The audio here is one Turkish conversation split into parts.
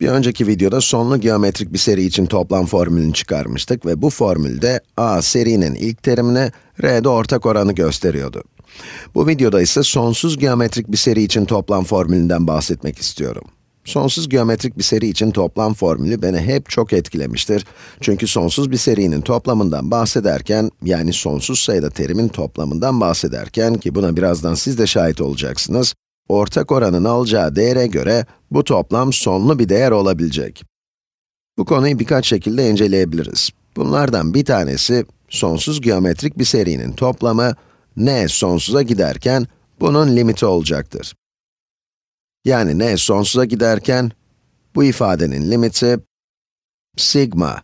Bir önceki videoda sonlu geometrik bir seri için toplam formülünü çıkarmıştık ve bu formülde a serinin ilk terimine, r'de ortak oranı gösteriyordu. Bu videoda ise sonsuz geometrik bir seri için toplam formülünden bahsetmek istiyorum. Sonsuz geometrik bir seri için toplam formülü beni hep çok etkilemiştir. Çünkü sonsuz bir serinin toplamından bahsederken, yani sonsuz sayıda terimin toplamından bahsederken ki buna birazdan siz de şahit olacaksınız, ortak oranın alacağı değere göre bu toplam sonlu bir değer olabilecek. Bu konuyu birkaç şekilde inceleyebiliriz. Bunlardan bir tanesi, sonsuz geometrik bir serinin toplamı, n sonsuza giderken bunun limiti olacaktır. Yani n sonsuza giderken, bu ifadenin limiti, sigma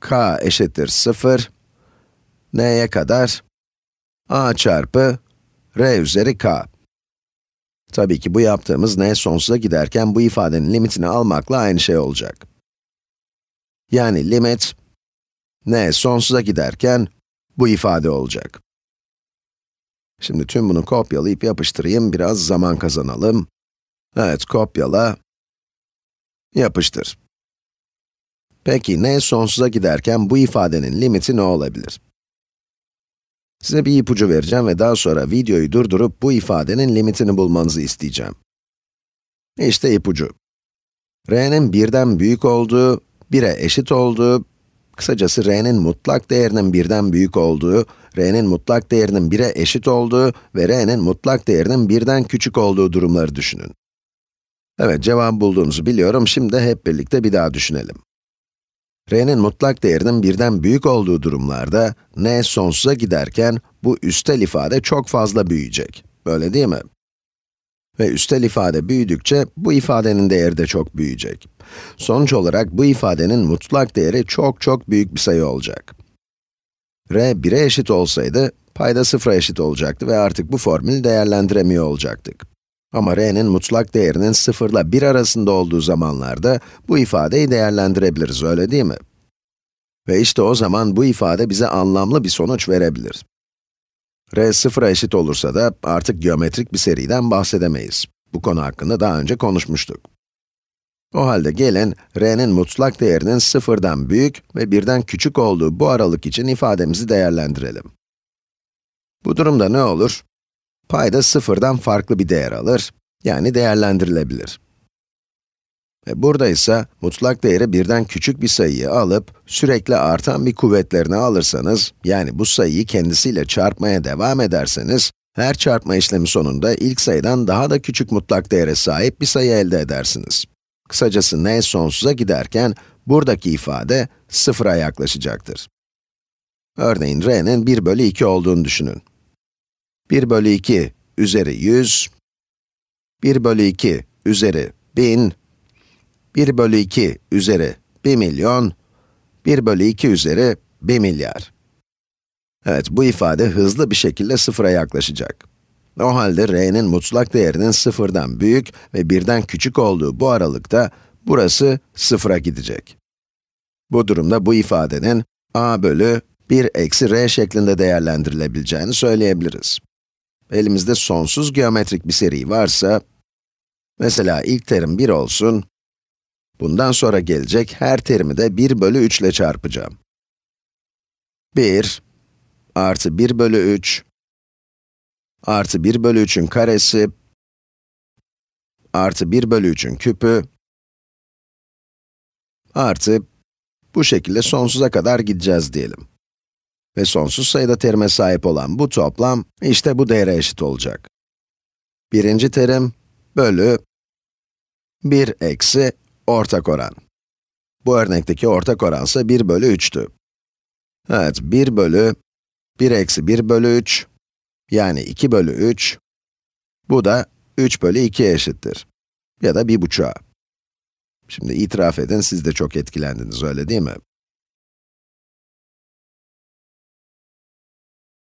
k eşittir 0, n'ye kadar a çarpı r üzeri k. Tabii ki bu yaptığımız n sonsuza giderken bu ifadenin limitini almakla aynı şey olacak. Yani limit, n sonsuza giderken bu ifade olacak. Şimdi tüm bunu kopyalayıp yapıştırayım, biraz zaman kazanalım. Evet, kopyala, yapıştır. Peki, n sonsuza giderken bu ifadenin limiti ne olabilir? Size bir ipucu vereceğim ve daha sonra videoyu durdurup bu ifadenin limitini bulmanızı isteyeceğim. İşte ipucu. r'nin 1'den büyük olduğu, 1'e eşit olduğu, kısacası r'nin mutlak değerinin 1'den büyük olduğu, r'nin mutlak değerinin 1'e eşit olduğu ve r'nin mutlak değerinin 1'den küçük olduğu durumları düşünün. Evet, cevabı bulduğunuzu biliyorum. Şimdi hep birlikte bir daha düşünelim r'nin mutlak değerinin birden büyük olduğu durumlarda n sonsuza giderken bu üstel ifade çok fazla büyüyecek. Öyle değil mi? Ve üstel ifade büyüdükçe bu ifadenin değeri de çok büyüyecek. Sonuç olarak bu ifadenin mutlak değeri çok çok büyük bir sayı olacak. r 1'e eşit olsaydı payda 0'a eşit olacaktı ve artık bu formülü değerlendiremiyor olacaktık. Ama r'nin mutlak değerinin 0 ile 1 arasında olduğu zamanlarda bu ifadeyi değerlendirebiliriz, öyle değil mi? Ve işte o zaman bu ifade bize anlamlı bir sonuç verebilir. r 0'a eşit olursa da artık geometrik bir seriden bahsedemeyiz. Bu konu hakkında daha önce konuşmuştuk. O halde gelin, r'nin mutlak değerinin 0'dan büyük ve 1'den küçük olduğu bu aralık için ifademizi değerlendirelim. Bu durumda ne olur? payda sıfırdan farklı bir değer alır, yani değerlendirilebilir. E burada ise mutlak değeri birden küçük bir sayıyı alıp, sürekli artan bir kuvvetlerini alırsanız, yani bu sayıyı kendisiyle çarpmaya devam ederseniz, her çarpma işlemi sonunda ilk sayıdan daha da küçük mutlak değere sahip bir sayı elde edersiniz. Kısacası n sonsuza giderken, buradaki ifade sıfıra yaklaşacaktır. Örneğin r'nin 1 bölü 2 olduğunu düşünün. 1 bölü 2 üzeri 100, 1 bölü 2 üzeri 1000, 1 bölü 2 üzeri 1 milyon, 1 bölü 2 üzeri 1 milyar. Evet, bu ifade hızlı bir şekilde sıfıra yaklaşacak. O halde r'nin mutlak değerinin sıfırdan büyük ve birden küçük olduğu bu aralıkta, burası sıfıra gidecek. Bu durumda bu ifadenin a bölü 1 eksi r şeklinde değerlendirilebileceğini söyleyebiliriz. Elimizde sonsuz geometrik bir seri varsa, mesela ilk terim 1 olsun, bundan sonra gelecek her terimi de 1 bölü 3 ile çarpacağım. 1 artı 1 bölü 3 artı 1 bölü 3'ün karesi artı 1 bölü 3'ün küpü artı bu şekilde sonsuza kadar gideceğiz diyelim. Ve sonsuz sayıda terime sahip olan bu toplam, işte bu değere eşit olacak. Birinci terim, bölü 1 eksi ortak oran. Bu örnekteki ortak oran ise 1 bölü 3'tü. Evet, 1 bölü 1 eksi 1 bölü 3, yani 2 bölü 3, bu da 3 bölü 2'ye eşittir. Ya da 1 buçuğa. Şimdi itiraf edin, siz de çok etkilendiniz, öyle değil mi?